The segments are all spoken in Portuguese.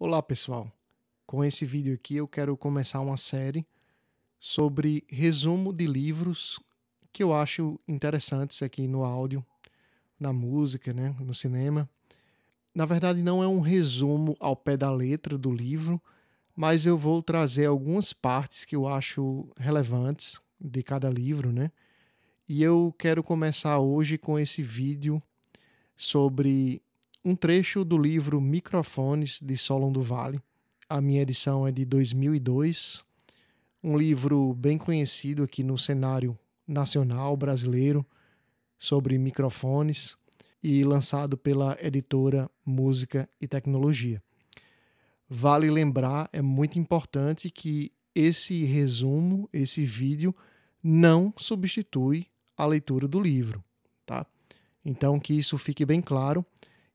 Olá pessoal, com esse vídeo aqui eu quero começar uma série sobre resumo de livros que eu acho interessantes aqui no áudio, na música, né, no cinema. Na verdade não é um resumo ao pé da letra do livro, mas eu vou trazer algumas partes que eu acho relevantes de cada livro, né? E eu quero começar hoje com esse vídeo sobre um trecho do livro Microfones de Solon do Vale. A minha edição é de 2002, um livro bem conhecido aqui no cenário nacional brasileiro sobre microfones e lançado pela editora Música e Tecnologia. Vale lembrar, é muito importante que esse resumo, esse vídeo, não substitui a leitura do livro, tá? Então que isso fique bem claro.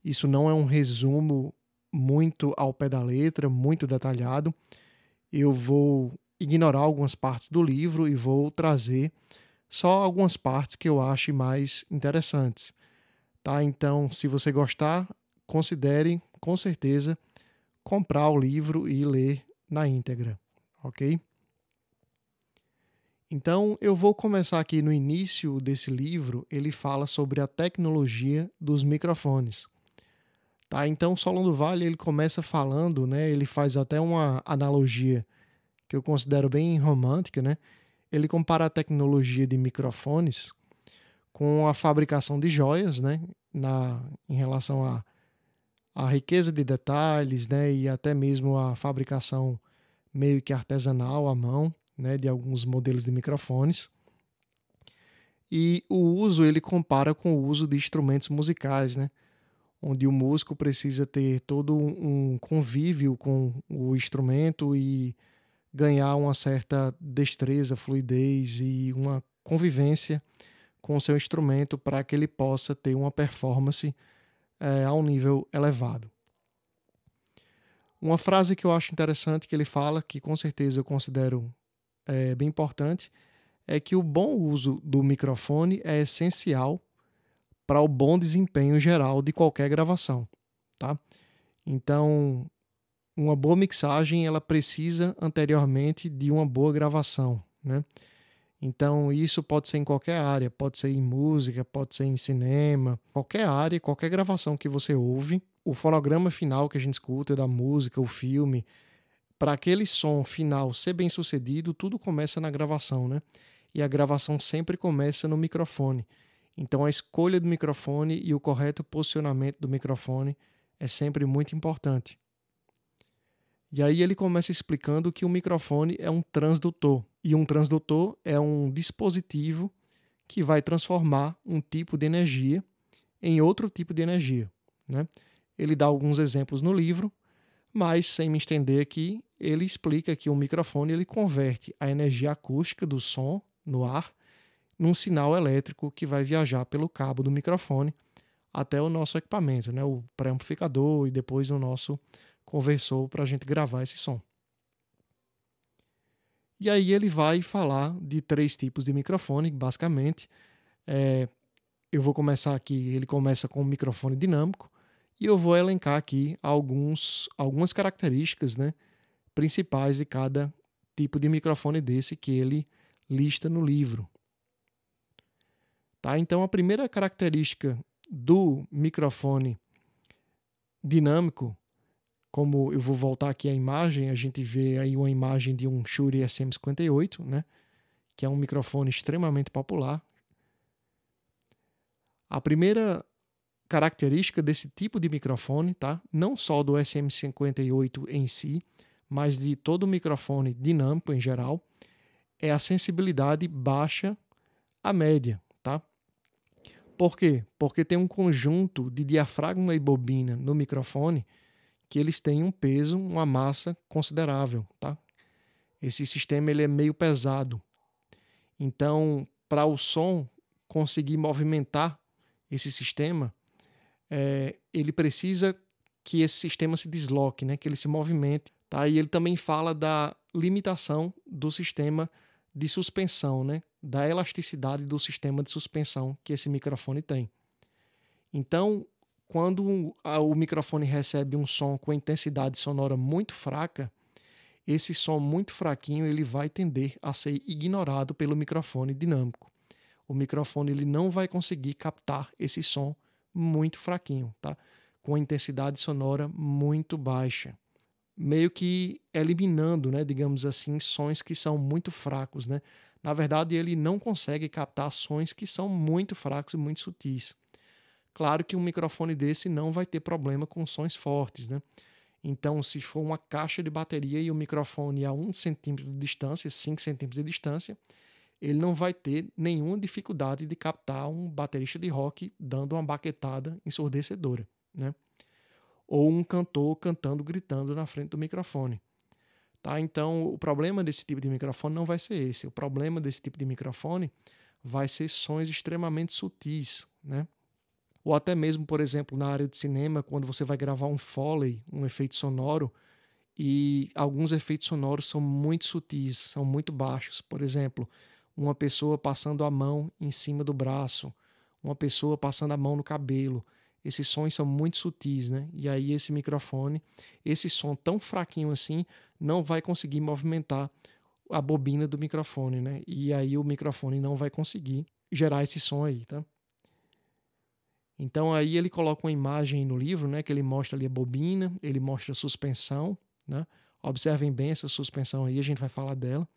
Isso não é um resumo muito ao pé da letra, muito detalhado. Eu vou ignorar algumas partes do livro e vou trazer só algumas partes que eu acho mais interessantes. Tá? Então, se você gostar, considere com certeza comprar o livro e ler na íntegra, OK? Então, eu vou começar aqui no início desse livro, ele fala sobre a tecnologia dos microfones. Tá? Então, Solon do Vale, ele começa falando, né? Ele faz até uma analogia que eu considero bem romântica, né? Ele compara a tecnologia de microfones com a fabricação de joias, né? Na, em relação à a, a riqueza de detalhes, né? E até mesmo a fabricação meio que artesanal à mão, né? De alguns modelos de microfones e o uso ele compara com o uso de instrumentos musicais, né? onde o músico precisa ter todo um convívio com o instrumento e ganhar uma certa destreza, fluidez e uma convivência com o seu instrumento para que ele possa ter uma performance é, a um nível elevado. Uma frase que eu acho interessante que ele fala, que com certeza eu considero é, bem importante, é que o bom uso do microfone é essencial para o bom desempenho geral de qualquer gravação, tá? Então, uma boa mixagem ela precisa anteriormente de uma boa gravação, né? Então, isso pode ser em qualquer área, pode ser em música, pode ser em cinema, qualquer área, qualquer gravação que você ouve, o fonograma final que a gente escuta é da música, o filme, para aquele som final ser bem sucedido, tudo começa na gravação, né? E a gravação sempre começa no microfone. Então, a escolha do microfone e o correto posicionamento do microfone é sempre muito importante. E aí ele começa explicando que o microfone é um transdutor. E um transdutor é um dispositivo que vai transformar um tipo de energia em outro tipo de energia. Né? Ele dá alguns exemplos no livro, mas sem me estender aqui, ele explica que o microfone ele converte a energia acústica do som no ar num sinal elétrico que vai viajar pelo cabo do microfone até o nosso equipamento, né? o pré-amplificador e depois o nosso conversor para a gente gravar esse som. E aí ele vai falar de três tipos de microfone, basicamente. É, eu vou começar aqui, ele começa com o microfone dinâmico, e eu vou elencar aqui alguns, algumas características né, principais de cada tipo de microfone desse que ele lista no livro. Tá? Então, a primeira característica do microfone dinâmico, como eu vou voltar aqui à imagem, a gente vê aí uma imagem de um Shure SM58, né? que é um microfone extremamente popular. A primeira característica desse tipo de microfone, tá? não só do SM58 em si, mas de todo microfone dinâmico em geral, é a sensibilidade baixa à média. Tá? Por quê? Porque tem um conjunto de diafragma e bobina no microfone que eles têm um peso, uma massa considerável, tá? Esse sistema ele é meio pesado. Então, para o som conseguir movimentar esse sistema, é, ele precisa que esse sistema se desloque, né? que ele se movimente. Tá? E ele também fala da limitação do sistema de suspensão, né? da elasticidade do sistema de suspensão que esse microfone tem. Então, quando o microfone recebe um som com intensidade sonora muito fraca, esse som muito fraquinho ele vai tender a ser ignorado pelo microfone dinâmico. O microfone ele não vai conseguir captar esse som muito fraquinho, tá? Com intensidade sonora muito baixa meio que eliminando, né, digamos assim, sons que são muito fracos, né? Na verdade, ele não consegue captar sons que são muito fracos e muito sutis. Claro que um microfone desse não vai ter problema com sons fortes, né? Então, se for uma caixa de bateria e o microfone a é 1 centímetro de distância, 5 centímetros de distância, ele não vai ter nenhuma dificuldade de captar um baterista de rock dando uma baquetada ensurdecedora, né? ou um cantor cantando, gritando na frente do microfone. Tá? Então, o problema desse tipo de microfone não vai ser esse. O problema desse tipo de microfone vai ser sons extremamente sutis, né? Ou até mesmo, por exemplo, na área de cinema, quando você vai gravar um foley, um efeito sonoro, e alguns efeitos sonoros são muito sutis, são muito baixos. Por exemplo, uma pessoa passando a mão em cima do braço, uma pessoa passando a mão no cabelo esses sons são muito sutis, né? E aí esse microfone, esse som tão fraquinho assim, não vai conseguir movimentar a bobina do microfone, né? E aí o microfone não vai conseguir gerar esse som aí, tá? Então aí ele coloca uma imagem no livro, né, que ele mostra ali a bobina, ele mostra a suspensão, né? Observem bem essa suspensão aí, a gente vai falar dela.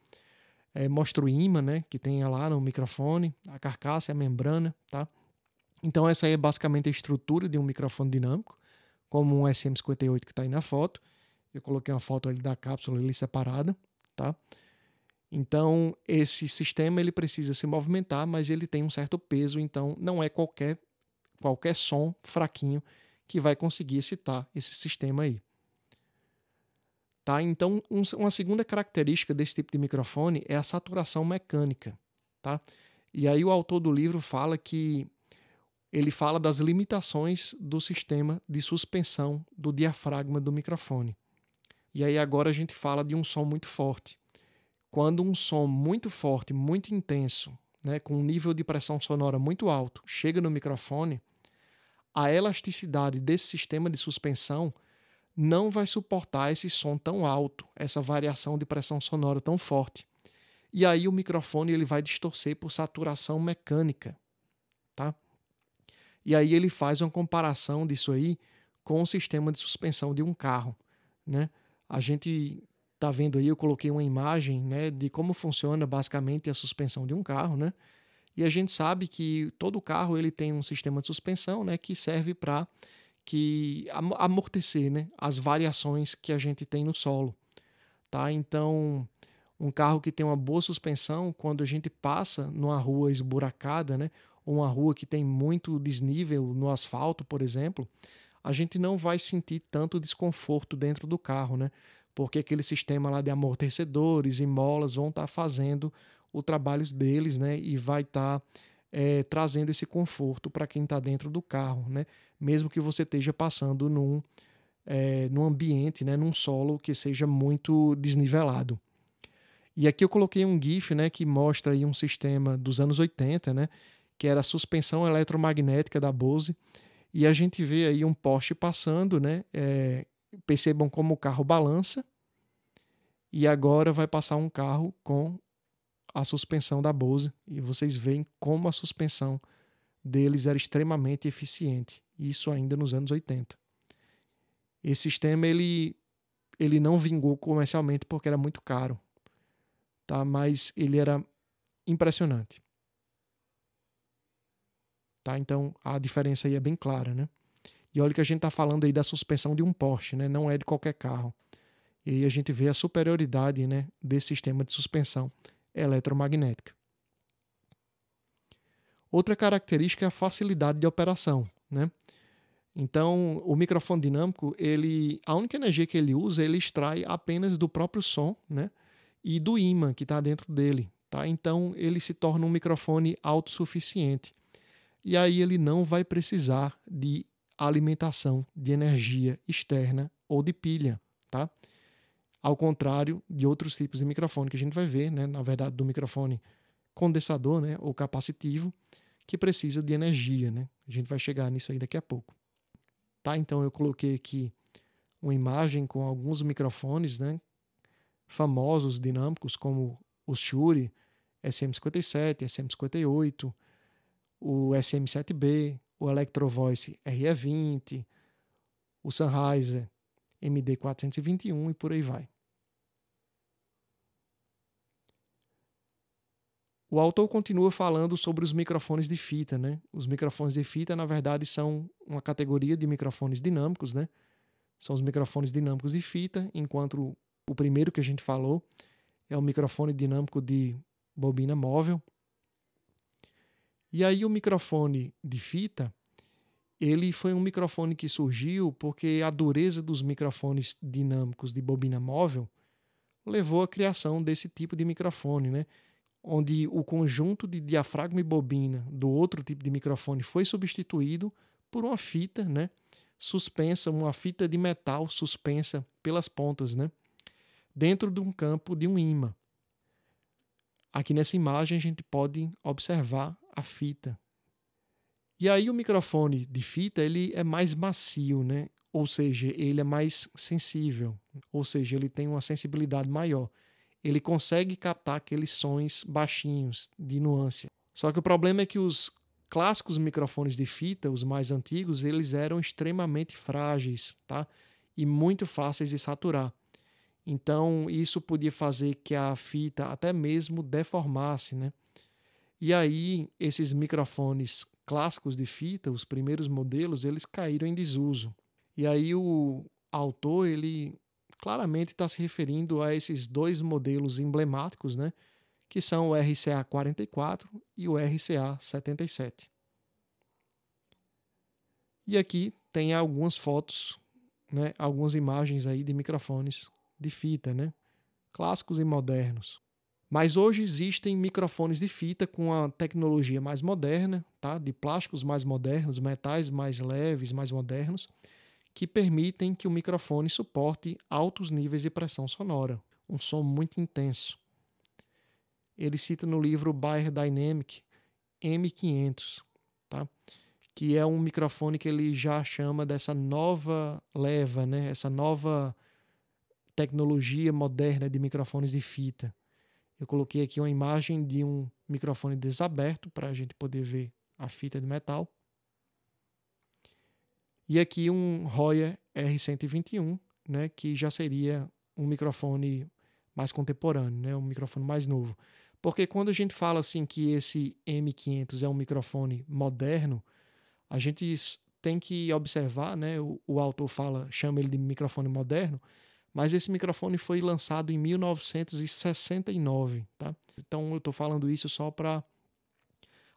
É, mostra o imã, né, que tem lá no microfone, a carcaça, a membrana, tá? Então, essa aí é basicamente a estrutura de um microfone dinâmico, como um SM58 que está aí na foto. Eu coloquei uma foto ali da cápsula ali separada, tá? Então, esse sistema ele precisa se movimentar, mas ele tem um certo peso, então não é qualquer qualquer som fraquinho que vai conseguir excitar esse sistema aí. Tá? Então, um, uma segunda característica desse tipo de microfone é a saturação mecânica, tá? E aí o autor do livro fala que ele fala das limitações do sistema de suspensão do diafragma do microfone. E aí agora a gente fala de um som muito forte. Quando um som muito forte, muito intenso, né, com um nível de pressão sonora muito alto, chega no microfone, a elasticidade desse sistema de suspensão não vai suportar esse som tão alto, essa variação de pressão sonora tão forte. E aí o microfone ele vai distorcer por saturação mecânica. E aí ele faz uma comparação disso aí com o sistema de suspensão de um carro, né? A gente tá vendo aí, eu coloquei uma imagem, né, de como funciona basicamente a suspensão de um carro, né? E a gente sabe que todo carro ele tem um sistema de suspensão, né, que serve para que amortecer, né, as variações que a gente tem no solo, tá? Então, um carro que tem uma boa suspensão, quando a gente passa numa rua esburacada, né, uma rua que tem muito desnível no asfalto, por exemplo, a gente não vai sentir tanto desconforto dentro do carro, né? Porque aquele sistema lá de amortecedores e molas vão estar tá fazendo o trabalho deles, né? E vai estar tá, é, trazendo esse conforto para quem está dentro do carro, né? Mesmo que você esteja passando num, é, num ambiente, né? Num solo que seja muito desnivelado. E aqui eu coloquei um GIF, né? Que mostra aí um sistema dos anos 80, né? que era a suspensão eletromagnética da Bose. E a gente vê aí um poste passando, né? É, percebam como o carro balança. E agora vai passar um carro com a suspensão da Bose. E vocês veem como a suspensão deles era extremamente eficiente. Isso ainda nos anos 80. Esse sistema ele, ele não vingou comercialmente porque era muito caro. Tá? Mas ele era impressionante. Tá? Então a diferença aí é bem clara, né? E olha que a gente está falando aí da suspensão de um Porsche, né? Não é de qualquer carro. E aí a gente vê a superioridade, né, desse sistema de suspensão eletromagnética. Outra característica é a facilidade de operação, né? Então, o microfone dinâmico, ele, a única energia que ele usa, ele extrai apenas do próprio som, né? E do ímã que está dentro dele, tá? Então, ele se torna um microfone autossuficiente. E aí ele não vai precisar de alimentação de energia externa ou de pilha, tá? Ao contrário de outros tipos de microfone que a gente vai ver, né, na verdade do microfone condensador, né, ou capacitivo, que precisa de energia, né? A gente vai chegar nisso aí daqui a pouco. Tá? Então eu coloquei aqui uma imagem com alguns microfones, né, famosos dinâmicos como o Shure SM57, SM58, o SM7B, o Electrovoice RE20, o Sennheiser MD421 e por aí vai. O autor continua falando sobre os microfones de fita, né? Os microfones de fita, na verdade, são uma categoria de microfones dinâmicos, né? São os microfones dinâmicos de fita, enquanto o primeiro que a gente falou é o microfone dinâmico de bobina móvel. E aí o microfone de fita, ele foi um microfone que surgiu porque a dureza dos microfones dinâmicos de bobina móvel levou à criação desse tipo de microfone, né? Onde o conjunto de diafragma e bobina do outro tipo de microfone foi substituído por uma fita, né? Suspensa, uma fita de metal suspensa pelas pontas, né? Dentro de um campo de um imã. Aqui nessa imagem a gente pode observar a fita. E aí o microfone de fita ele é mais macio, né? Ou seja, ele é mais sensível, ou seja, ele tem uma sensibilidade maior. Ele consegue captar aqueles sons baixinhos de nuance. Só que o problema é que os clássicos microfones de fita, os mais antigos, eles eram extremamente frágeis, tá? E muito fáceis de saturar. Então, isso podia fazer que a fita até mesmo deformasse, né? E aí esses microfones clássicos de fita, os primeiros modelos, eles caíram em desuso. E aí o autor ele claramente está se referindo a esses dois modelos emblemáticos, né? Que são o RCA 44 e o RCA 77. E aqui tem algumas fotos, né, algumas imagens aí de microfones de fita, né, clássicos e modernos. Mas hoje existem microfones de fita com a tecnologia mais moderna, tá? de plásticos mais modernos, metais mais leves, mais modernos, que permitem que o microfone suporte altos níveis de pressão sonora, um som muito intenso. Ele cita no livro Bayer Dynamic M500, tá? que é um microfone que ele já chama dessa nova leva, né? essa nova tecnologia moderna de microfones de fita eu coloquei aqui uma imagem de um microfone desaberto para a gente poder ver a fita de metal. E aqui um Royer R121, né, que já seria um microfone mais contemporâneo, né, um microfone mais novo. Porque quando a gente fala assim que esse M500 é um microfone moderno, a gente tem que observar, né, o, o autor fala, chama ele de microfone moderno, mas esse microfone foi lançado em 1969, tá? Então eu estou falando isso só para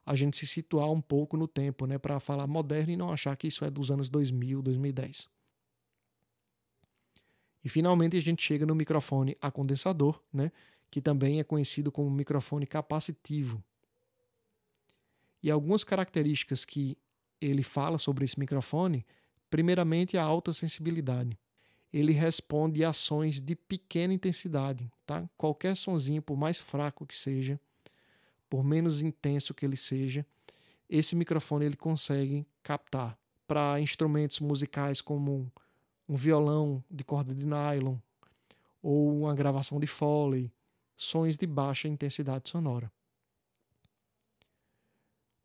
a gente se situar um pouco no tempo, né, para falar moderno e não achar que isso é dos anos 2000, 2010. E finalmente a gente chega no microfone a condensador, né, que também é conhecido como microfone capacitivo. E algumas características que ele fala sobre esse microfone, primeiramente a alta sensibilidade ele responde a ações de pequena intensidade, tá? Qualquer sonzinho, por mais fraco que seja, por menos intenso que ele seja, esse microfone ele consegue captar para instrumentos musicais como um violão de corda de nylon ou uma gravação de foley, sons de baixa intensidade sonora.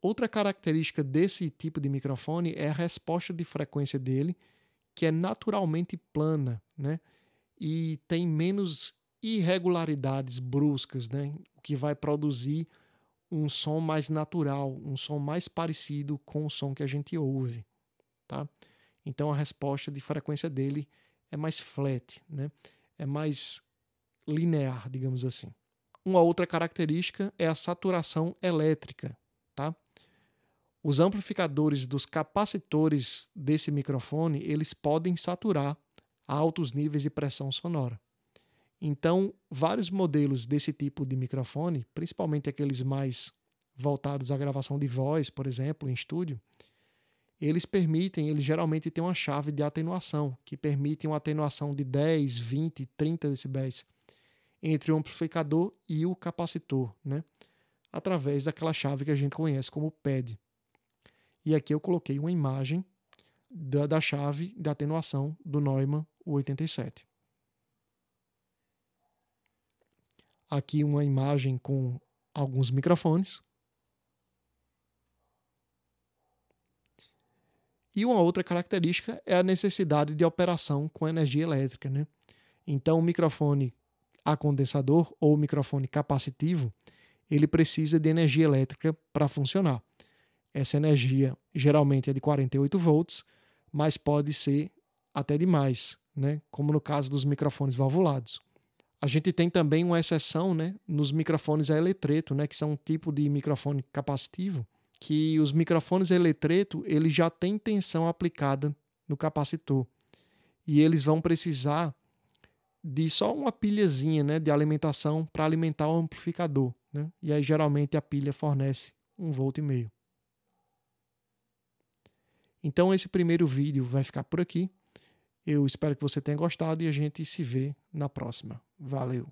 Outra característica desse tipo de microfone é a resposta de frequência dele que é naturalmente plana, né? E tem menos irregularidades bruscas, né? O que vai produzir um som mais natural, um som mais parecido com o som que a gente ouve, tá? Então a resposta de frequência dele é mais flat, né? É mais linear, digamos assim. Uma outra característica é a saturação elétrica, tá? Os amplificadores dos capacitores desse microfone, eles podem saturar altos níveis de pressão sonora. Então, vários modelos desse tipo de microfone, principalmente aqueles mais voltados à gravação de voz, por exemplo, em estúdio, eles permitem, eles geralmente têm uma chave de atenuação, que permite uma atenuação de 10, 20, 30 decibéis entre o amplificador e o capacitor, né? através daquela chave que a gente conhece como PAD. E aqui eu coloquei uma imagem da, da chave da atenuação do Neumann 87. Aqui uma imagem com alguns microfones. E uma outra característica é a necessidade de operação com energia elétrica. Né? Então, o microfone a condensador ou o microfone capacitivo, ele precisa de energia elétrica para funcionar. Essa energia geralmente é de 48 volts, mas pode ser até demais, né? como no caso dos microfones valvulados. A gente tem também uma exceção né, nos microfones a eletreto, né, que são um tipo de microfone capacitivo, que os microfones a eletreto ele já têm tensão aplicada no capacitor. E eles vão precisar de só uma pilhazinha né, de alimentação para alimentar o amplificador. Né? E aí geralmente a pilha fornece um volta e meio. Então, esse primeiro vídeo vai ficar por aqui. Eu espero que você tenha gostado e a gente se vê na próxima. Valeu!